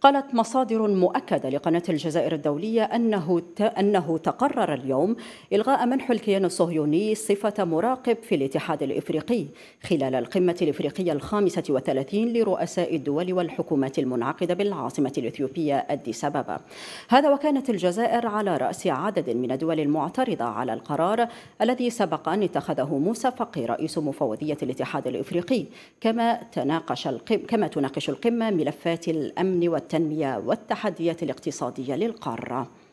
قالت مصادر مؤكدة لقناة الجزائر الدولية أنه أنه تقرر اليوم إلغاء منح الكيان الصهيوني صفة مراقب في الاتحاد الإفريقي خلال القمة الإفريقية الخامسة وثلاثين لرؤساء الدول والحكومات المنعقدة بالعاصمة الإثيوبية أديس أبابا هذا وكانت الجزائر على رأس عدد من الدول المعترضة على القرار الذي سبق أن اتخذه موسى فقي رئيس مفوضية الاتحاد الإفريقي كما تناقش القم كما تناقش القمة ملفات الأمن والتعاون والتنمية والتحديات الاقتصادية للقارة